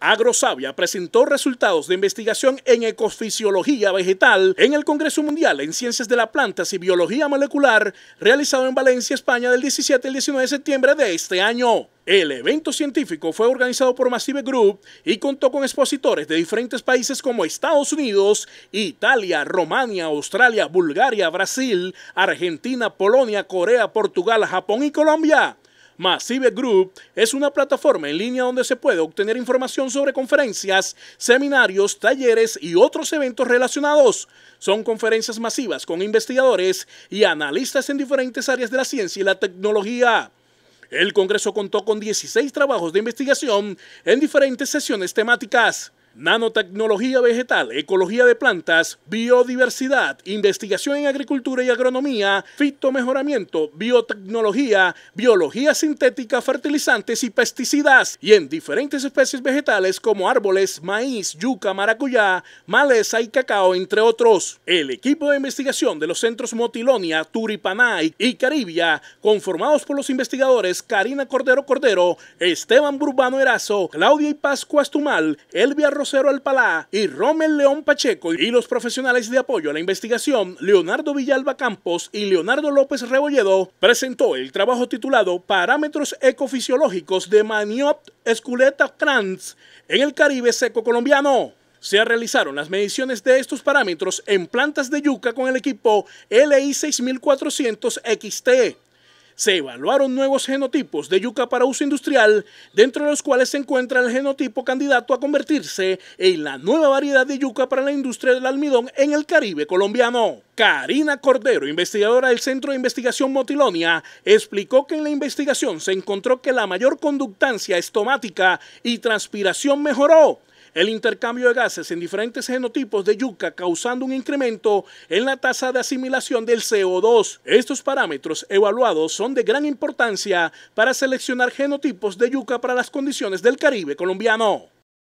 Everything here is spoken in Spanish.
AgroSavia presentó resultados de investigación en ecofisiología vegetal en el Congreso Mundial en Ciencias de la Plantas y Biología Molecular realizado en Valencia, España del 17 al 19 de septiembre de este año. El evento científico fue organizado por Massive Group y contó con expositores de diferentes países como Estados Unidos, Italia, Romania, Australia, Bulgaria, Brasil, Argentina, Polonia, Corea, Portugal, Japón y Colombia. Massive Group es una plataforma en línea donde se puede obtener información sobre conferencias, seminarios, talleres y otros eventos relacionados. Son conferencias masivas con investigadores y analistas en diferentes áreas de la ciencia y la tecnología. El Congreso contó con 16 trabajos de investigación en diferentes sesiones temáticas nanotecnología vegetal, ecología de plantas, biodiversidad, investigación en agricultura y agronomía, fitomejoramiento, biotecnología, biología sintética, fertilizantes y pesticidas, y en diferentes especies vegetales como árboles, maíz, yuca, maracuyá, maleza y cacao, entre otros. El equipo de investigación de los centros Motilonia, Turipanay y Caribia, conformados por los investigadores Karina Cordero Cordero, Esteban Burbano Erazo, Claudia y Pascua Estumal, Elvia Rosario, Cero y Romel León Pacheco y los profesionales de apoyo a la investigación, Leonardo Villalba Campos y Leonardo López Rebolledo, presentó el trabajo titulado Parámetros ecofisiológicos de Maniop Esculeta Trans en el Caribe seco colombiano. Se realizaron las mediciones de estos parámetros en plantas de yuca con el equipo LI 6400 XT se evaluaron nuevos genotipos de yuca para uso industrial, dentro de los cuales se encuentra el genotipo candidato a convertirse en la nueva variedad de yuca para la industria del almidón en el Caribe colombiano. Karina Cordero, investigadora del Centro de Investigación Motilonia, explicó que en la investigación se encontró que la mayor conductancia estomática y transpiración mejoró el intercambio de gases en diferentes genotipos de yuca causando un incremento en la tasa de asimilación del CO2. Estos parámetros evaluados son de gran importancia para seleccionar genotipos de yuca para las condiciones del Caribe colombiano.